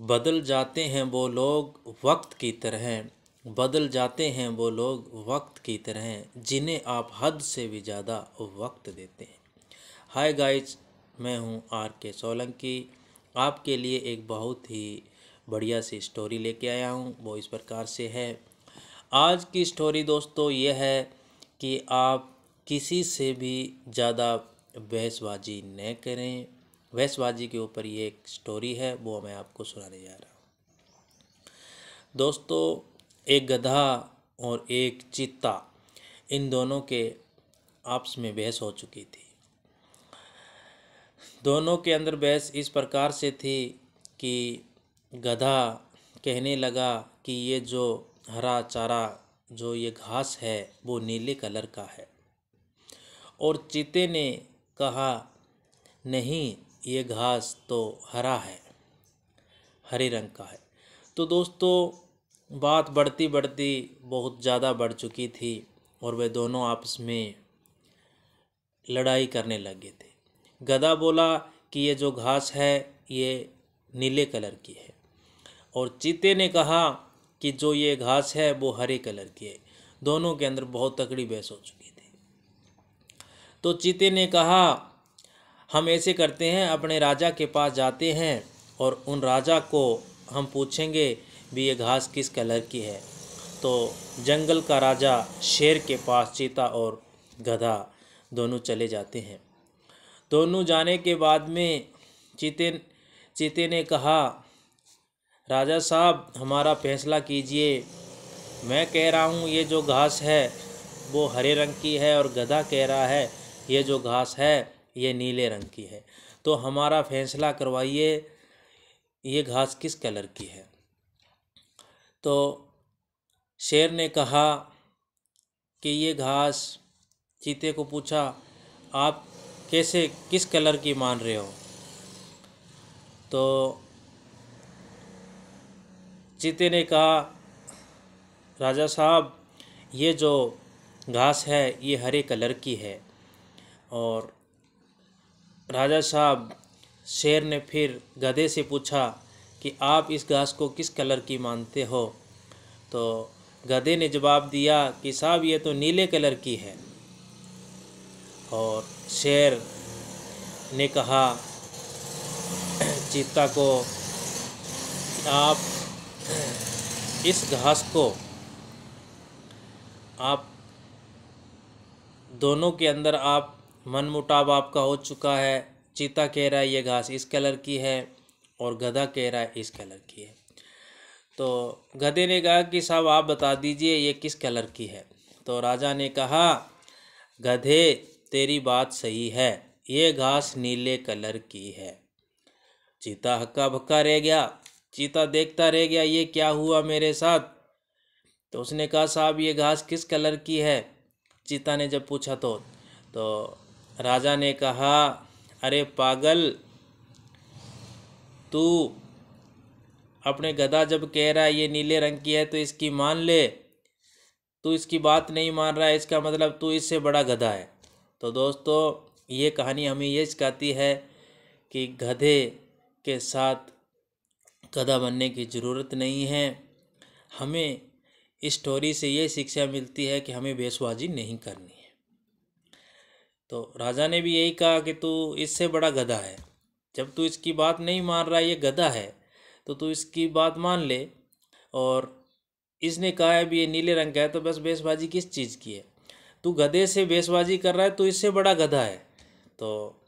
बदल जाते हैं वो लोग वक्त की तरह बदल जाते हैं वो लोग वक्त की तरह जिन्हें आप हद से भी ज़्यादा वक्त देते हैं हाय गाइस मैं हूं आर के सोलंकी आपके लिए एक बहुत ही बढ़िया सी स्टोरी लेके आया हूं वो इस प्रकार से है आज की स्टोरी दोस्तों ये है कि आप किसी से भी ज़्यादा बहसबाजी न करें वैश्वाजी के ऊपर ये एक स्टोरी है वो मैं आपको सुनाने जा रहा हूँ दोस्तों एक गधा और एक चीता इन दोनों के आपस में बहस हो चुकी थी दोनों के अंदर बहस इस प्रकार से थी कि गधा कहने लगा कि ये जो हरा चारा जो ये घास है वो नीले कलर का है और चीते ने कहा नहीं ये घास तो हरा है हरे रंग का है तो दोस्तों बात बढ़ती बढ़ती बहुत ज़्यादा बढ़ चुकी थी और वे दोनों आपस में लड़ाई करने लगे थे गधा बोला कि ये जो घास है ये नीले कलर की है और चीते ने कहा कि जो ये घास है वो हरे कलर की है दोनों के अंदर बहुत तकड़ी बहस हो चुकी थी तो चीते ने कहा हम ऐसे करते हैं अपने राजा के पास जाते हैं और उन राजा को हम पूछेंगे भी ये घास किस कलर की है तो जंगल का राजा शेर के पास चीता और गधा दोनों चले जाते हैं दोनों जाने के बाद में चीते चीते ने कहा राजा साहब हमारा फैसला कीजिए मैं कह रहा हूँ ये जो घास है वो हरे रंग की है और गधा कह रहा है ये जो घास है ये नीले रंग की है तो हमारा फैसला करवाइए ये घास किस कलर की है तो शेर ने कहा कि ये घास चीते को पूछा आप कैसे किस कलर की मान रहे हो तो चीते ने कहा राजा साहब ये जो घास है ये हरे कलर की है और राजा साहब शेर ने फिर गधे से पूछा कि आप इस घास को किस कलर की मानते हो तो गधे ने जवाब दिया कि साहब ये तो नीले कलर की है और शेर ने कहा चीता को आप इस घास को आप दोनों के अंदर आप मन मुटाव आपका हो चुका है चीता कह रहा है ये घास इस कलर की है और गधा कह रहा है इस कलर की है तो गधे ने कहा कि साहब आप बता दीजिए ये किस कलर की है तो राजा ने कहा गधे तेरी बात सही है ये घास नीले कलर की है चीता हक्का भक्का रह गया चीता देखता रह गया ये क्या हुआ मेरे साथ तो उसने कहा साहब ये घास किस कलर की है चीता ने जब पूछा तो तो राजा ने कहा अरे पागल तू अपने गधा जब कह रहा है ये नीले रंग की है तो इसकी मान ले तू इसकी बात नहीं मान रहा है इसका मतलब तू इससे बड़ा गधा है तो दोस्तों ये कहानी हमें ये सिखाती है कि गधे के साथ गधा बनने की ज़रूरत नहीं है हमें इस स्टोरी से ये शिक्षा मिलती है कि हमें बेसबाजी नहीं करनी है तो राजा ने भी यही कहा कि तू इससे बड़ा गधा है जब तू इसकी बात नहीं मान रहा ये गधा है तो तू इसकी बात मान ले और इसने कहा है भी ये नीले रंग का है तो बस बेसबाजी किस चीज़ की है तू गधे से बेसबाजी कर रहा है तो इससे बड़ा गधा है तो